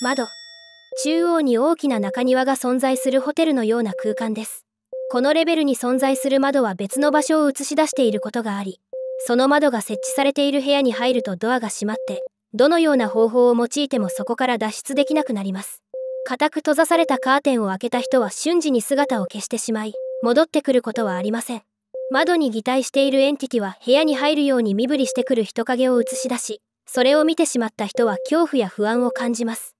窓中央に大きな中庭が存在するホテルのような空間ですこのレベルに存在する窓は別の場所を映し出していることがありその窓が設置されている部屋に入るとドアが閉まってどのような方法を用いてもそこから脱出できなくなります固く閉ざされたカーテンを開けた人は瞬時に姿を消してしまい戻ってくることはありません窓に擬態しているエンティティは部屋に入るように身振りしてくる人影を映し出しそれを見てしまった人は恐怖や不安を感じます